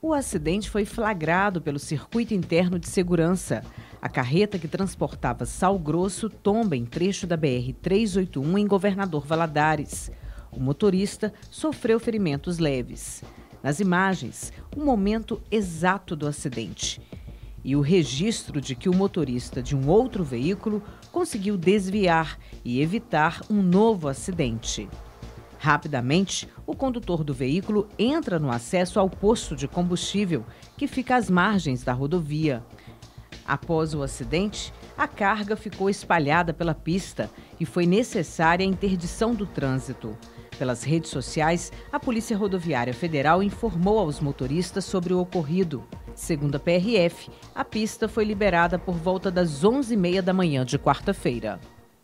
O acidente foi flagrado pelo circuito interno de segurança. A carreta que transportava sal grosso tomba em trecho da BR-381 em Governador Valadares. O motorista sofreu ferimentos leves. Nas imagens, o momento exato do acidente. E o registro de que o motorista de um outro veículo conseguiu desviar e evitar um novo acidente. Rapidamente, o condutor do veículo entra no acesso ao posto de combustível, que fica às margens da rodovia. Após o acidente, a carga ficou espalhada pela pista e foi necessária a interdição do trânsito. Pelas redes sociais, a Polícia Rodoviária Federal informou aos motoristas sobre o ocorrido. Segundo a PRF, a pista foi liberada por volta das 11h30 da manhã de quarta-feira.